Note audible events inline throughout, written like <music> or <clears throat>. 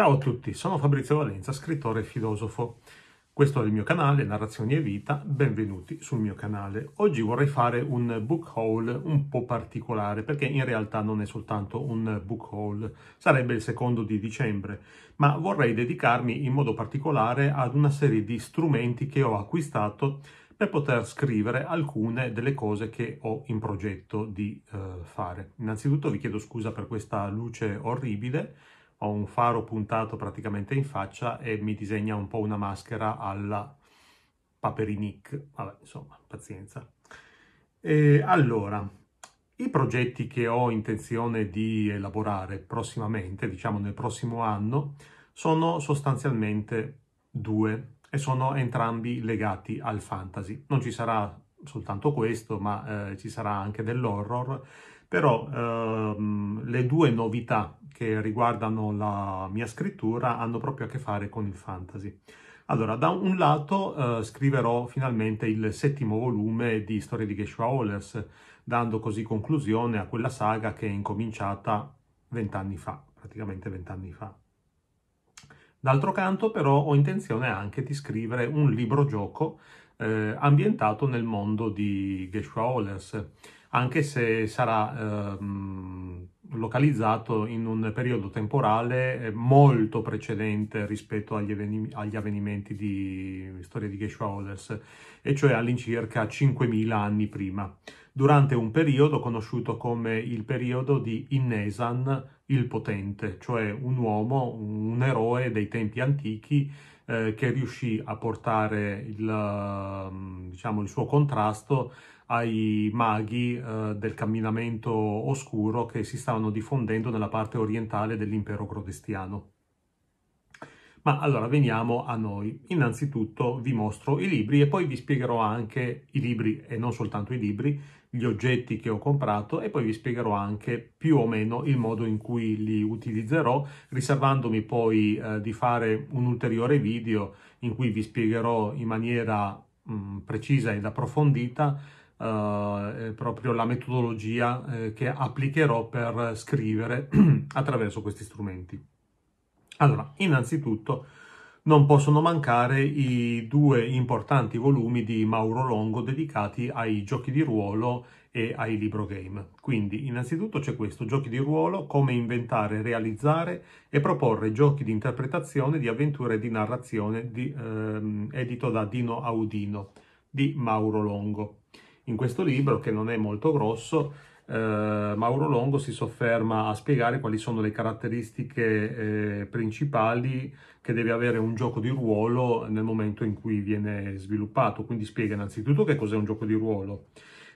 Ciao a tutti, sono Fabrizio Valenza, scrittore e filosofo. Questo è il mio canale Narrazioni e Vita, benvenuti sul mio canale. Oggi vorrei fare un book haul un po' particolare perché in realtà non è soltanto un book haul, sarebbe il secondo di dicembre, ma vorrei dedicarmi in modo particolare ad una serie di strumenti che ho acquistato per poter scrivere alcune delle cose che ho in progetto di eh, fare. Innanzitutto vi chiedo scusa per questa luce orribile, ho un faro puntato praticamente in faccia e mi disegna un po' una maschera alla Paperinic. Vabbè, insomma, pazienza. E allora, i progetti che ho intenzione di elaborare prossimamente, diciamo nel prossimo anno, sono sostanzialmente due e sono entrambi legati al fantasy. Non ci sarà soltanto questo, ma eh, ci sarà anche dell'horror però ehm, le due novità che riguardano la mia scrittura hanno proprio a che fare con il fantasy. Allora, da un lato eh, scriverò finalmente il settimo volume di Storie di Geshua Hollers, dando così conclusione a quella saga che è incominciata vent'anni fa, praticamente vent'anni fa. D'altro canto però ho intenzione anche di scrivere un libro gioco eh, ambientato nel mondo di Geshua Ollers, anche se sarà ehm, localizzato in un periodo temporale eh, molto precedente rispetto agli, avvenimenti, agli avvenimenti di storia di Geshe Others, e cioè all'incirca 5.000 anni prima, durante un periodo conosciuto come il periodo di Innesan il Potente, cioè un uomo, un eroe dei tempi antichi eh, che riuscì a portare il, ehm, diciamo, il suo contrasto ai maghi eh, del camminamento oscuro che si stavano diffondendo nella parte orientale dell'impero crodestiano. Ma allora veniamo a noi. Innanzitutto vi mostro i libri e poi vi spiegherò anche i libri e non soltanto i libri, gli oggetti che ho comprato e poi vi spiegherò anche più o meno il modo in cui li utilizzerò, riservandomi poi eh, di fare un ulteriore video in cui vi spiegherò in maniera mh, mm, precisa ed approfondita eh, proprio la metodologia eh, che applicherò per scrivere <clears throat> attraverso questi strumenti. Allora, innanzitutto non possono mancare i due importanti volumi di Mauro Longo dedicati ai giochi di ruolo e ai libro game. Quindi innanzitutto c'è questo, giochi di ruolo, come inventare, realizzare e proporre giochi di interpretazione, di avventure e di narrazione, di, ehm, edito da Dino Audino di Mauro Longo. In questo libro, che non è molto grosso, eh, Mauro Longo si sofferma a spiegare quali sono le caratteristiche eh, principali che deve avere un gioco di ruolo nel momento in cui viene sviluppato. Quindi spiega innanzitutto che cos'è un gioco di ruolo.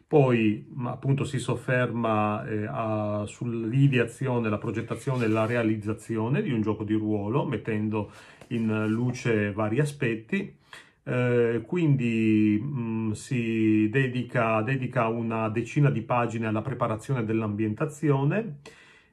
Poi appunto si sofferma eh, sull'ideazione, la progettazione e la realizzazione di un gioco di ruolo, mettendo in luce vari aspetti eh, quindi mh, mm, si dedica, dedica, una decina di pagine alla preparazione dell'ambientazione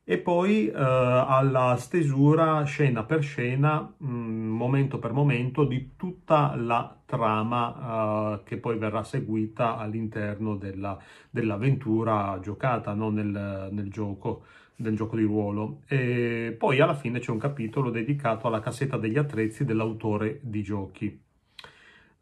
e poi eh, alla stesura scena per scena, mh, mm, momento per momento, di tutta la trama eh, che poi verrà seguita all'interno della, dell'avventura giocata, no? nel, nel gioco del gioco di ruolo. E poi alla fine c'è un capitolo dedicato alla cassetta degli attrezzi dell'autore di giochi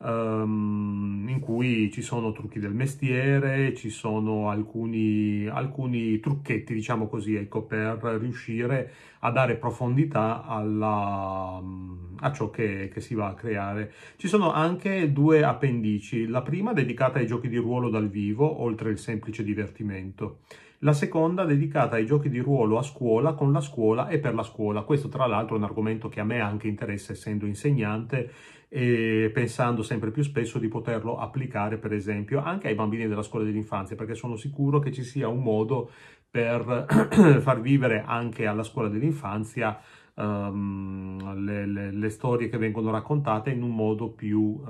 um, in cui ci sono trucchi del mestiere, ci sono alcuni, alcuni trucchetti, diciamo così, ecco, per riuscire a dare profondità alla, mm, a ciò che, che si va a creare. Ci sono anche due appendici, la prima dedicata ai giochi di ruolo dal vivo, oltre il semplice divertimento la seconda dedicata ai giochi di ruolo a scuola, con la scuola e per la scuola. Questo tra l'altro è un argomento che a me anche interessa essendo insegnante e pensando sempre più spesso di poterlo applicare per esempio anche ai bambini della scuola dell'infanzia perché sono sicuro che ci sia un modo per <clears throat> far vivere anche alla scuola dell'infanzia um, le, le, le, storie che vengono raccontate in un modo più, uh,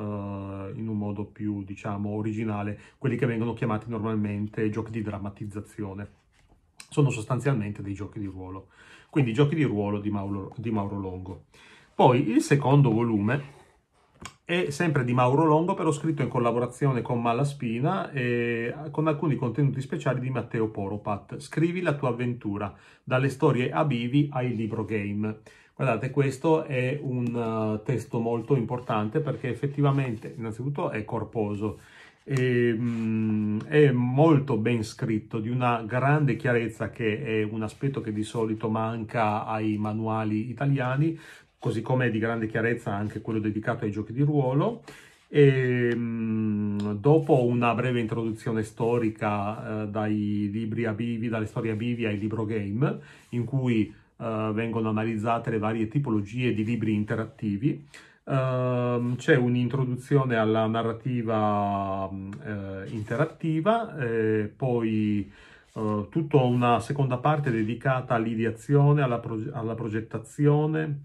in un modo più diciamo, originale, quelli che vengono chiamati normalmente giochi di drammatizzazione. Sono sostanzialmente dei giochi di ruolo. Quindi giochi di ruolo di Mauro, di Mauro Longo. Poi il secondo volume è sempre di Mauro Longo, però scritto in collaborazione con Malaspina e con alcuni contenuti speciali di Matteo Poropat. Scrivi la tua avventura, dalle storie a bivi ai libro game. Guardate, questo è un eh, testo molto importante perché effettivamente, innanzitutto, è corposo, e, mh, mm, è molto ben scritto, di una grande chiarezza che è un aspetto che di solito manca ai manuali italiani, così come è di grande chiarezza anche quello dedicato ai giochi di ruolo. E, ehm, dopo una breve introduzione storica eh, dai libri a bivi, dalle storie a bivi ai libro game, in cui eh, vengono analizzate le varie tipologie di libri interattivi, eh, c'è un'introduzione alla narrativa eh, interattiva, eh, poi eh, tutta una seconda parte dedicata all'ideazione, alla, proge- alla progettazione,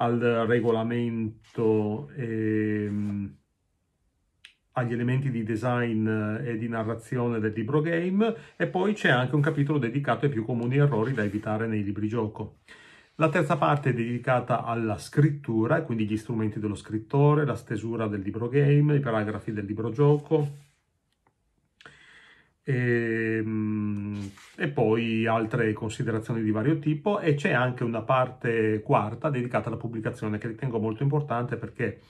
al regolamento e ehm, agli elementi di design eh, e di narrazione del libro game e poi c'è anche un capitolo dedicato ai più comuni errori da evitare nei libri gioco. La terza parte è dedicata alla scrittura, quindi gli strumenti dello scrittore, la stesura del libro game, i paragrafi del libro gioco, e, ehm, e, poi altre considerazioni di vario tipo e c'è anche una parte quarta dedicata alla pubblicazione che ritengo molto importante perché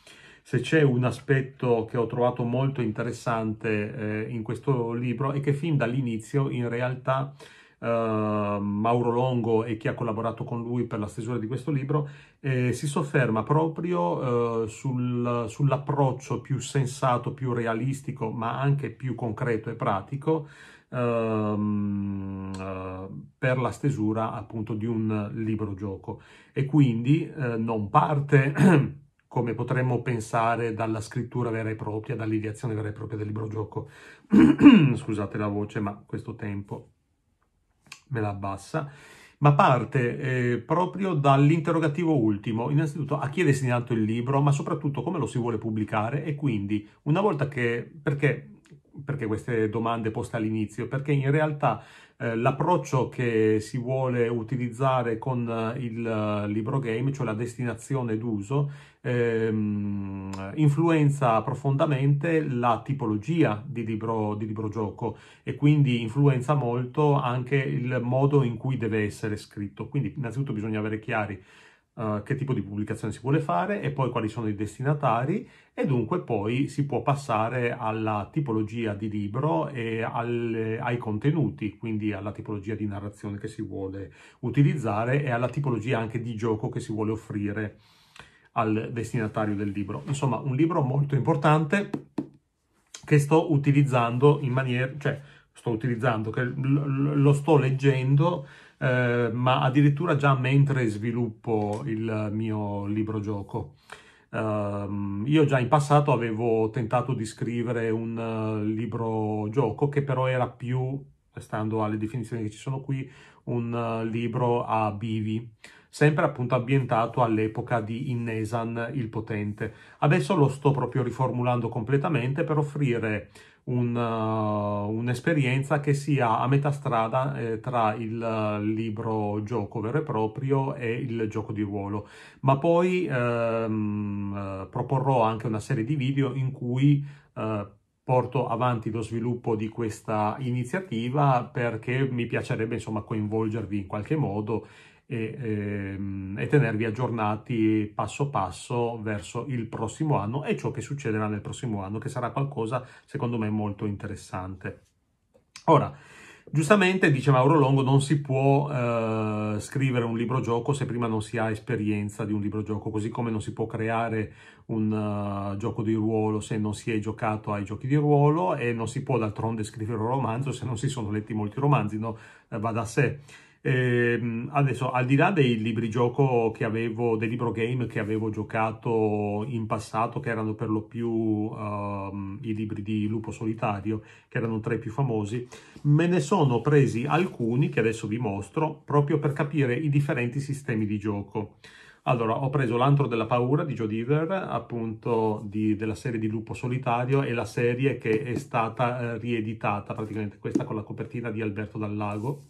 se c'è un aspetto che ho trovato molto interessante eh, in questo libro è che fin dall'inizio in realtà Ehm, Mauro Longo e chi ha collaborato con lui per la stesura di questo libro, eh, si sofferma proprio eh, sul, sull'approccio più sensato, più realistico, ma anche più concreto e pratico ehm, eh, per la stesura appunto di un libro gioco e quindi eh, non parte <clears throat> come potremmo pensare dalla scrittura vera e propria, dall'ideazione vera e propria del libro gioco. <clears throat> Scusate la voce, ma questo tempo me la abbassa, ma parte eh, proprio dall'interrogativo ultimo, innanzitutto a chi è destinato il libro, ma soprattutto come lo si vuole pubblicare e quindi una volta che... perché perché queste domande poste all'inizio? Perché in realtà eh, l'approccio che si vuole utilizzare con eh, il uh, libro game, cioè la destinazione d'uso, ehm, influenza profondamente la tipologia di libro, di libro gioco e quindi influenza molto anche il modo in cui deve essere scritto. Quindi innanzitutto bisogna avere chiari Uh, che tipo di pubblicazione si vuole fare e poi quali sono i destinatari e dunque poi si può passare alla tipologia di libro e al, ai contenuti, quindi alla tipologia di narrazione che si vuole utilizzare e alla tipologia anche di gioco che si vuole offrire al destinatario del libro. Insomma, un libro molto importante che sto utilizzando in maniera... cioè sto utilizzando, che lo sto leggendo, eh, ma addirittura già mentre sviluppo il mio libro gioco. Uh, io già in passato avevo tentato di scrivere un uh, libro gioco che però era più, stando alle definizioni che ci sono qui, un uh, libro a bivi sempre appunto ambientato all'epoca di Innesan il Potente. Adesso lo sto proprio riformulando completamente per offrire un, uh, un'esperienza che sia a metà strada eh, tra il uh, libro gioco vero e proprio e il gioco di ruolo. Ma poi ehm, eh, proporrò anche una serie di video in cui eh, porto avanti lo sviluppo di questa iniziativa perché mi piacerebbe insomma coinvolgervi in qualche modo e, ehm, e, tenervi aggiornati passo passo verso il prossimo anno e ciò che succederà nel prossimo anno che sarà qualcosa secondo me molto interessante. Ora, Giustamente, dice Mauro Longo, non si può eh, scrivere un libro gioco se prima non si ha esperienza di un libro gioco, così come non si può creare un uh, gioco di ruolo se non si è giocato ai giochi di ruolo e non si può d'altronde scrivere un romanzo se non si sono letti molti romanzi, no? eh, va da sé. Eh, adesso, al di là dei libri gioco che avevo, dei libro game che avevo giocato in passato, che erano per lo più uh, i libri di Lupo Solitario, che erano tra i più famosi, me ne sono presi alcuni che adesso vi mostro proprio per capire i differenti sistemi di gioco. Allora, ho preso L'antro della paura di Joe Deaver, appunto di, della serie di Lupo Solitario, e la serie che è stata eh, rieditata, praticamente questa con la copertina di Alberto Dallago. Lago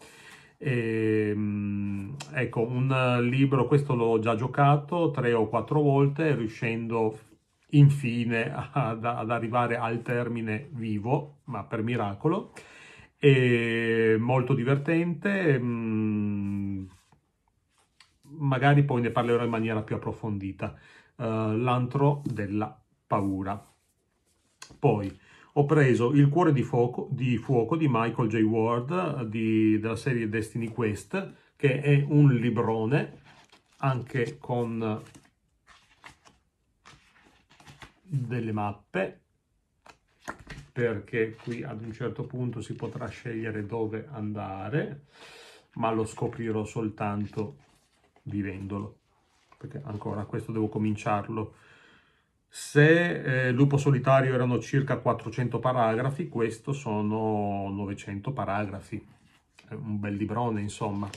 e, ehm, ecco, un libro, questo l'ho già giocato tre o quattro volte, riuscendo infine ad, ad arrivare al termine vivo, ma per miracolo. E molto divertente, mm, magari poi ne parlerò in maniera più approfondita. Uh, l'antro della paura. Poi, ho preso Il cuore di fuoco di, fuoco, di Michael J. Ward di, della serie Destiny Quest, che è un librone anche con delle mappe perché qui ad un certo punto si potrà scegliere dove andare ma lo scoprirò soltanto vivendolo perché ancora questo devo cominciarlo se eh, Lupo Solitario erano circa 400 paragrafi, questo sono 900 paragrafi. Un bel librone, insomma,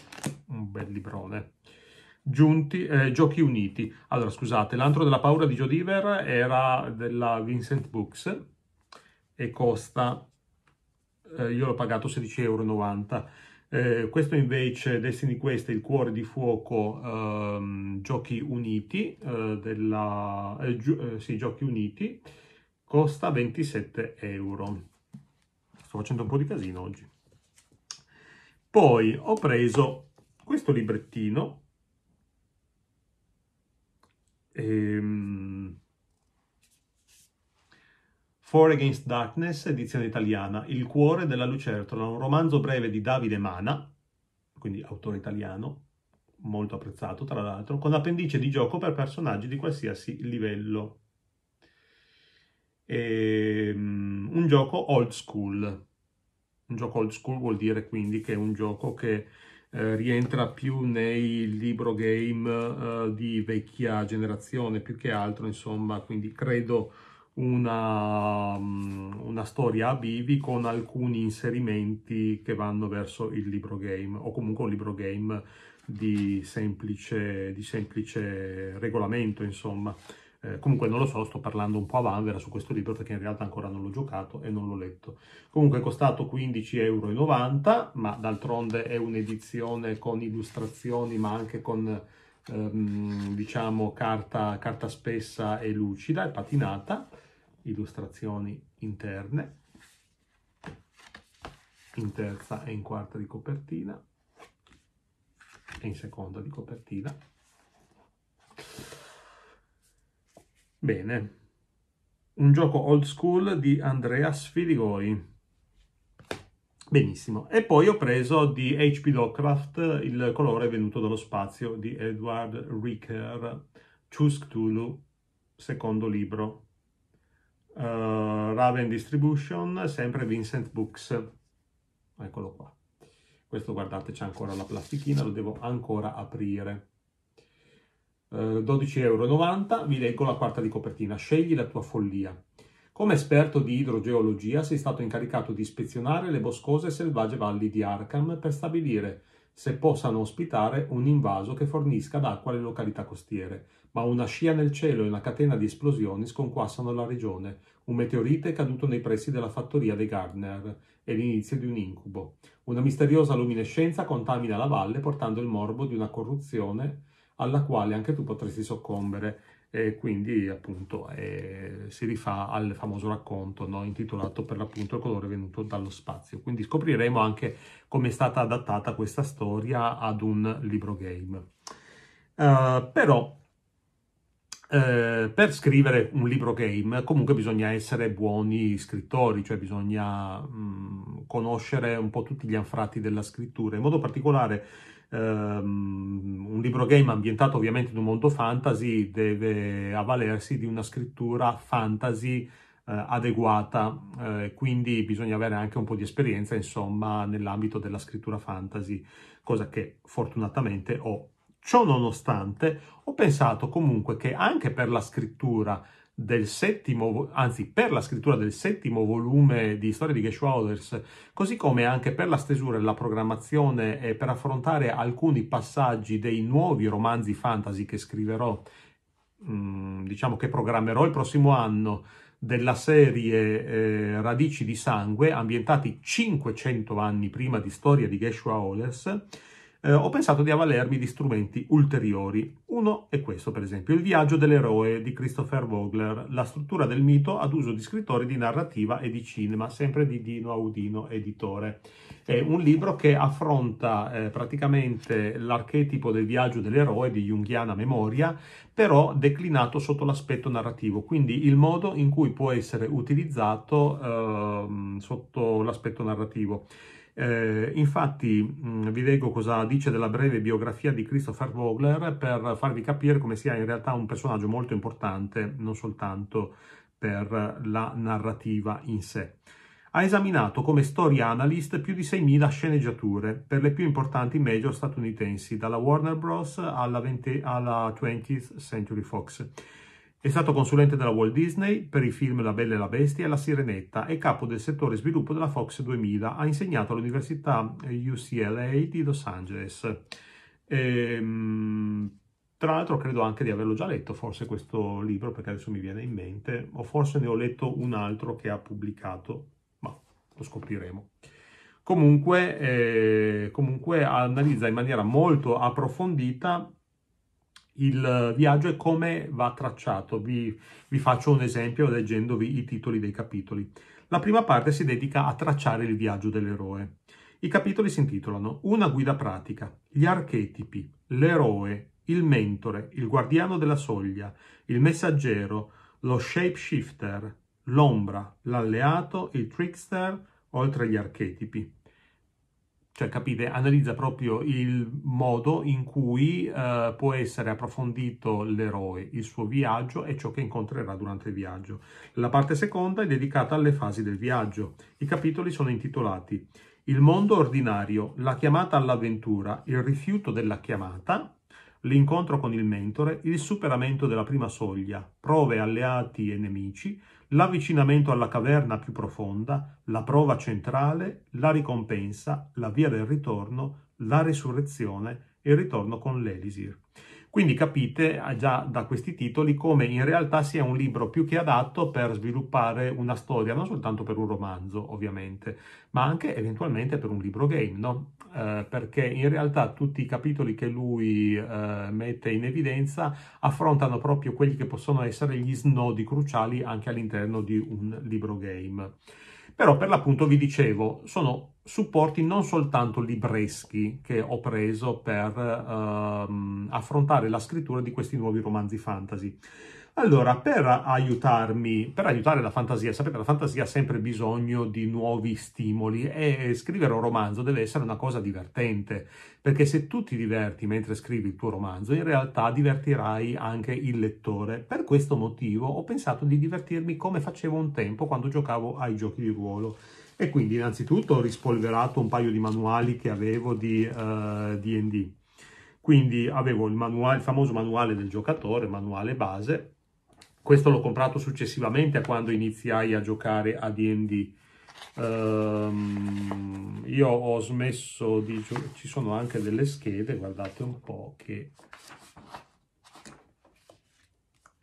un bel librone. Giunti, eh, Giochi Uniti. Allora, scusate, l'antro della paura di Joe Jodiver era della Vincent Books e costa, eh, io l'ho pagato 16,90 euro eh, questo invece, Destiny Quest, il cuore di fuoco, ehm, giochi uniti, eh, della, eh, gi- eh, sì, giochi uniti, costa 27 euro. Sto facendo un po' di casino oggi. Poi ho preso questo librettino, ehm, For Against Darkness, edizione italiana, Il cuore della lucertola, un romanzo breve di Davide Mana, quindi autore italiano, molto apprezzato tra l'altro, con appendice di gioco per personaggi di qualsiasi livello. E, um, un gioco old school. Un gioco old school vuol dire quindi che è un gioco che eh, rientra più nei libro game eh, di vecchia generazione, più che altro, insomma, quindi credo una, mm, una, storia a bivi con alcuni inserimenti che vanno verso il libro game o comunque un libro game di semplice, di semplice regolamento, insomma. Eh, comunque non lo so, sto parlando un po' a vanvera su questo libro perché in realtà ancora non l'ho giocato e non l'ho letto. Comunque è costato 15,90 euro, ma d'altronde è un'edizione con illustrazioni ma anche con ehm, diciamo carta, carta spessa e lucida e patinata illustrazioni interne, in terza e in quarta di copertina e in seconda di copertina. Bene, un gioco old school di Andreas Filigoi. Benissimo. E poi ho preso di H.P. Lovecraft il colore venuto dallo spazio di Edward Ricker, Cthulhu, secondo libro, uh, Raven Distribution, sempre Vincent Books. Eccolo qua. Questo guardate c'è ancora la plastichina, lo devo ancora aprire. Uh, eh, 12,90 euro, vi leggo la quarta di copertina, scegli la tua follia. Come esperto di idrogeologia sei stato incaricato di ispezionare le boscose e selvagge valli di Arkham per stabilire se possano ospitare un invaso che fornisca d'acqua alle località costiere, ma una scia nel cielo e una catena di esplosioni sconquassano la regione. Un meteorite è caduto nei pressi della fattoria dei Gardner è l'inizio di un incubo. Una misteriosa luminescenza contamina la valle portando il morbo di una corruzione alla quale anche tu potresti soccombere e quindi appunto eh, si rifà al famoso racconto no? intitolato per l'appunto Il colore venuto dallo spazio. Quindi scopriremo anche come è stata adattata questa storia ad un libro game. Uh, però eh, per scrivere un libro game comunque bisogna essere buoni scrittori, cioè bisogna mh, mm, conoscere un po' tutti gli anfratti della scrittura, in modo particolare Ehm, un libro game ambientato ovviamente in un mondo fantasy deve avvalersi di una scrittura fantasy eh, adeguata, eh, quindi bisogna avere anche un po' di esperienza, insomma, nell'ambito della scrittura fantasy, cosa che fortunatamente ho. Ciò nonostante, ho pensato comunque che anche per la scrittura del settimo, anzi per la scrittura del settimo volume di Storia di Geschwaders, così come anche per la stesura e la programmazione e per affrontare alcuni passaggi dei nuovi romanzi fantasy che scriverò, mm, diciamo che programmerò il prossimo anno della serie eh, Radici di Sangue, ambientati 500 anni prima di Storia di Geshua Oles, eh, ho pensato di avvalermi di strumenti ulteriori. Uno è questo, per esempio, Il viaggio dell'eroe di Christopher Vogler, la struttura del mito ad uso di scrittori di narrativa e di cinema, sempre di Dino Audino, editore. È un libro che affronta eh, praticamente l'archetipo del viaggio dell'eroe di Junghiana memoria, però declinato sotto l'aspetto narrativo, quindi il modo in cui può essere utilizzato eh, sotto l'aspetto narrativo. Eh, infatti mh, vi leggo cosa dice della breve biografia di Christopher Vogler per farvi capire come sia in realtà un personaggio molto importante, non soltanto per la narrativa in sé. Ha esaminato come story analyst più di 6.000 sceneggiature per le più importanti major statunitensi, dalla Warner Bros. alla, 20, alla 20th Century Fox è stato consulente della Walt Disney per i film La Bella e la Bestia e La Sirenetta e capo del settore sviluppo della Fox 2000. Ha insegnato all'Università UCLA di Los Angeles. E, ehm, tra l'altro credo anche di averlo già letto forse questo libro perché adesso mi viene in mente o forse ne ho letto un altro che ha pubblicato, ma lo scopriremo. Comunque, eh, comunque analizza in maniera molto approfondita il viaggio e come va tracciato. Vi, vi faccio un esempio leggendovi i titoli dei capitoli. La prima parte si dedica a tracciare il viaggio dell'eroe. I capitoli si intitolano Una guida pratica, gli archetipi, l'eroe, il mentore, il guardiano della soglia, il messaggero, lo shapeshifter, l'ombra, l'alleato, il trickster, oltre agli archetipi cioè capite, analizza proprio il modo in cui eh, può essere approfondito l'eroe, il suo viaggio e ciò che incontrerà durante il viaggio. La parte seconda è dedicata alle fasi del viaggio. I capitoli sono intitolati Il mondo ordinario, la chiamata all'avventura, il rifiuto della chiamata l'incontro con il mentore, il superamento della prima soglia, prove alleati e nemici, l'avvicinamento alla caverna più profonda, la prova centrale, la ricompensa, la via del ritorno, la risurrezione e il ritorno con l'Elisir. Quindi capite eh, già da questi titoli come in realtà sia un libro più che adatto per sviluppare una storia, non soltanto per un romanzo ovviamente, ma anche eventualmente per un libro game, no? eh, perché in realtà tutti i capitoli che lui eh, mette in evidenza affrontano proprio quelli che possono essere gli snodi cruciali anche all'interno di un libro game. Però per l'appunto vi dicevo, sono supporti non soltanto libreschi che ho preso per ehm, affrontare la scrittura di questi nuovi romanzi fantasy, allora, per aiutarmi, per aiutare la fantasia, sapete, la fantasia ha sempre bisogno di nuovi stimoli e scrivere un romanzo deve essere una cosa divertente, perché se tu ti diverti mentre scrivi il tuo romanzo, in realtà divertirai anche il lettore. Per questo motivo ho pensato di divertirmi come facevo un tempo quando giocavo ai giochi di ruolo. E quindi innanzitutto ho rispolverato un paio di manuali che avevo di uh, eh, D&D. Quindi avevo il, manuale, il famoso manuale del giocatore, manuale base, questo l'ho comprato successivamente a quando iniziai a giocare a D&D. Um, ehm, io ho smesso di giocare... Ci sono anche delle schede, guardate un po' che...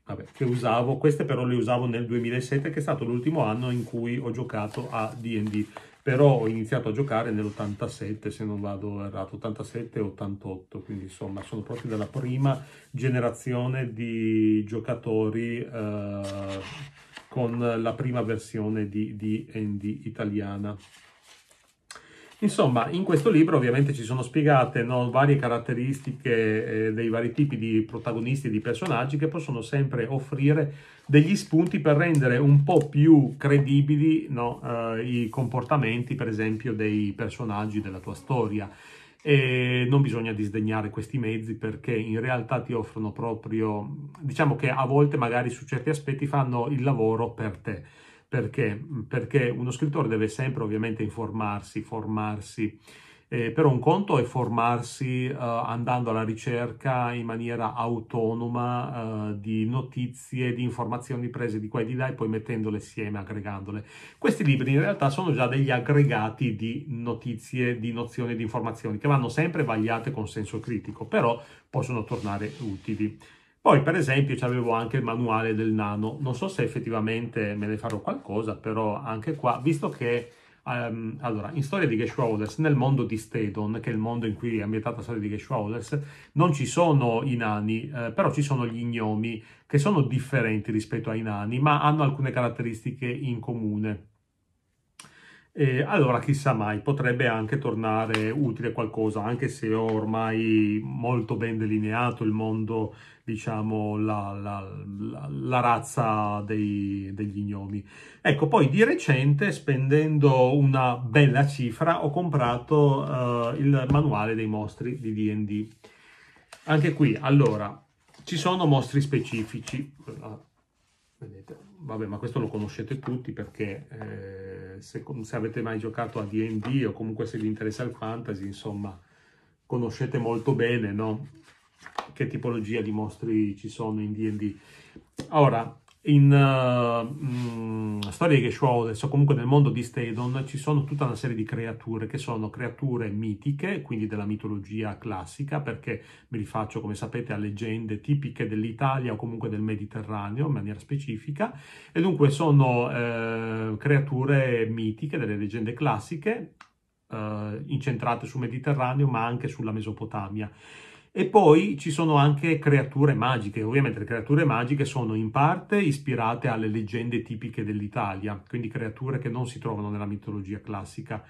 Vabbè, che usavo, queste però le usavo nel 2007 che è stato l'ultimo anno in cui ho giocato a D&D però ho iniziato a giocare nell'87 se non vado errato 87 88 quindi insomma sono proprio della prima generazione di giocatori eh, con la prima versione di, di Andy italiana Insomma, in questo libro ovviamente ci sono spiegate no, varie caratteristiche eh, dei vari tipi di protagonisti e di personaggi che possono sempre offrire degli spunti per rendere un po' più credibili no, eh, i comportamenti, per esempio, dei personaggi della tua storia. E non bisogna disdegnare questi mezzi perché in realtà ti offrono proprio, diciamo che a volte magari su certi aspetti fanno il lavoro per te. Perché? Mm, perché uno scrittore deve sempre ovviamente informarsi, formarsi, eh, però un conto è formarsi eh, andando alla ricerca in maniera autonoma eh, di notizie, di informazioni prese di qua e di là e poi mettendole insieme, aggregandole. Questi libri in realtà sono già degli aggregati di notizie, di nozioni, di informazioni che vanno sempre vagliate con senso critico, però possono tornare utili. Poi per esempio avevo anche il manuale del nano, non so se effettivamente me ne farò qualcosa, però anche qua, visto che um, allora, in storia di Geschwauders, nel mondo di Stedon, che è il mondo in cui è ambientata la storia di Geschwauders, non ci sono i nani, eh, però ci sono gli gnomi, che sono differenti rispetto ai nani, ma hanno alcune caratteristiche in comune. E allora chissà mai, potrebbe anche tornare utile qualcosa, anche se ho ormai molto ben delineato il mondo diciamo, la, la, la, la razza dei, degli gnomi. Ecco, poi di recente, spendendo una bella cifra, ho comprato eh, il manuale dei mostri di D&D. Anche qui, allora, ci sono mostri specifici. Ah, vedete, vabbè, ma questo lo conoscete tutti perché eh, se, se avete mai giocato a D&D o comunque se vi interessa il fantasy, insomma, conoscete molto bene, no? che tipologia di mostri ci sono in D&D. Ora, in uh, eh, mh, mm, Storie che Show, adesso comunque nel mondo di Stedon, ci sono tutta una serie di creature che sono creature mitiche, quindi della mitologia classica, perché mi rifaccio, come sapete, a leggende tipiche dell'Italia o comunque del Mediterraneo in maniera specifica, e dunque sono eh, creature mitiche, delle leggende classiche, eh, incentrate sul Mediterraneo ma anche sulla Mesopotamia. E poi ci sono anche creature magiche, ovviamente le creature magiche sono in parte ispirate alle leggende tipiche dell'Italia, quindi creature che non si trovano nella mitologia classica,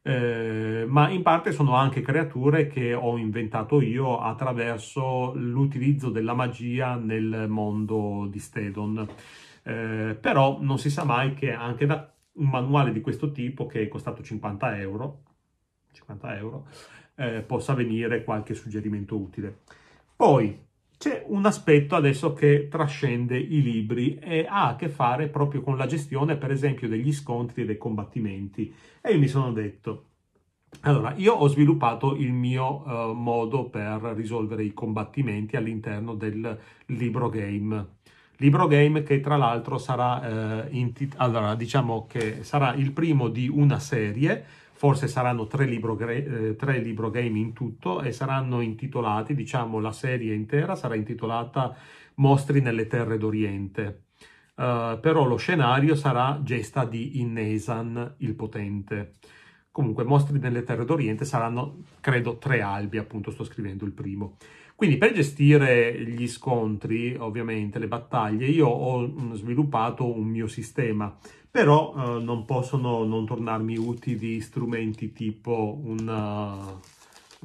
eh, ma in parte sono anche creature che ho inventato io attraverso l'utilizzo della magia nel mondo di Stedon. Eh, però non si sa mai che anche da un manuale di questo tipo, che è costato 50 euro, 50 euro eh, possa venire qualche suggerimento utile. Poi c'è un aspetto adesso che trascende i libri e ha a che fare proprio con la gestione, per esempio, degli scontri e dei combattimenti. E io mi sono detto, allora, io ho sviluppato il mio eh, modo per risolvere i combattimenti all'interno del libro game. Libro game che tra l'altro sarà, eh, allora, diciamo sarà il primo di una serie forse saranno tre libro, eh, tre libro game in tutto e saranno intitolati, diciamo la serie intera sarà intitolata Mostri nelle Terre d'Oriente. Uh, però lo scenario sarà gesta di Innesan il potente. Comunque, mostri nelle terre d'Oriente saranno, credo, tre albi, appunto sto scrivendo il primo. Quindi per gestire gli scontri, ovviamente, le battaglie, io ho sviluppato un mio sistema però eh, non possono non tornarmi utili strumenti tipo una, eh,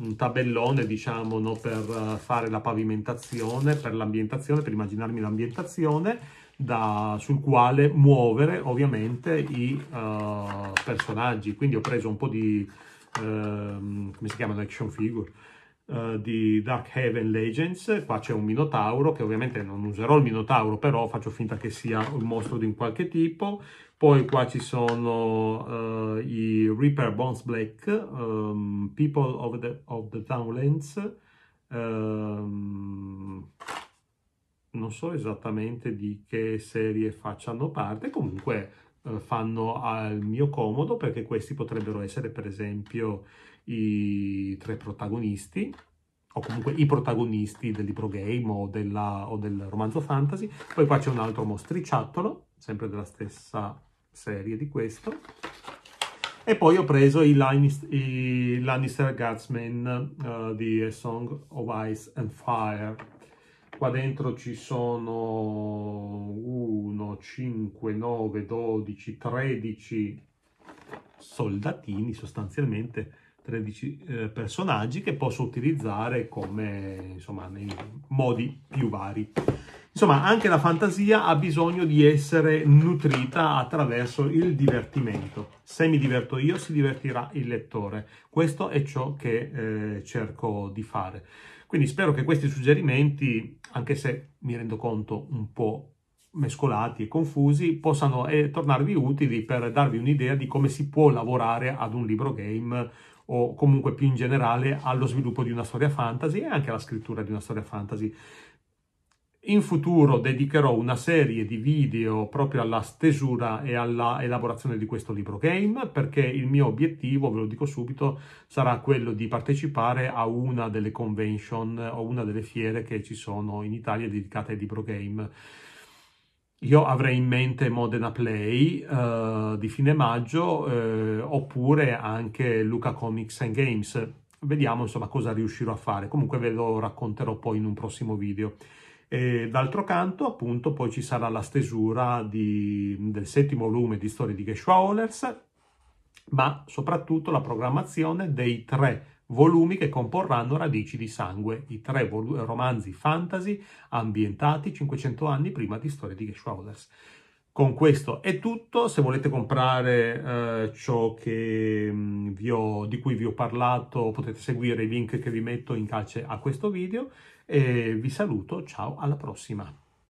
un tabellone, diciamo, no, per eh, fare la pavimentazione, per l'ambientazione, per immaginarmi l'ambientazione, da, sul quale muovere ovviamente i uh, personaggi. Quindi ho preso un po' di, uh, come si chiamano, action figure, uh, di Dark Heaven Legends. Qua c'è un Minotauro, che ovviamente non userò il Minotauro, però faccio finta che sia un mostro di un qualche tipo. Poi qua ci sono uh, i Reaper Bones Black, um, People of the, of the Townlands, um, non so esattamente di che serie facciano parte, comunque uh, fanno al mio comodo perché questi potrebbero essere per esempio i tre protagonisti o comunque i protagonisti del libro game o, della, o del romanzo fantasy. Poi qua c'è un altro mostriciattolo, sempre della stessa serie di questo. E poi ho preso i, Lannist i Lannister Guardsmen uh, di A Song of Ice and Fire. Qua dentro ci sono 1, 5, 9, 12, 13 soldatini sostanzialmente, 13 eh, personaggi che posso utilizzare come, insomma, nei modi più vari. Insomma, anche la fantasia ha bisogno di essere nutrita attraverso il divertimento. Se mi diverto io, si divertirà il lettore. Questo è ciò che eh, cerco di fare. Quindi spero che questi suggerimenti, anche se mi rendo conto un po' mescolati e confusi, possano eh, tornarvi utili per darvi un'idea di come si può lavorare ad un libro game o comunque più in generale allo sviluppo di una storia fantasy e anche alla scrittura di una storia fantasy. In futuro dedicherò una serie di video proprio alla stesura e alla elaborazione di questo libro game perché il mio obiettivo, ve lo dico subito, sarà quello di partecipare a una delle convention o una delle fiere che ci sono in Italia dedicate ai libro game. Io avrei in mente Modena Play eh, di fine maggio eh, oppure anche Luca Comics and Games. Vediamo insomma cosa riuscirò a fare. Comunque ve lo racconterò poi in un prossimo video. E d'altro canto, appunto, poi ci sarà la stesura di, del settimo volume di storie di Geshua Ohlers, ma soprattutto la programmazione dei tre volumi che comporranno Radici di Sangue, i tre volu- romanzi fantasy ambientati 500 anni prima di Storia di Geschwauders. Con questo è tutto, se volete comprare eh, ciò mm, ho, di cui vi ho parlato potete seguire i link che vi metto in calce a questo video e vi saluto, ciao, alla prossima.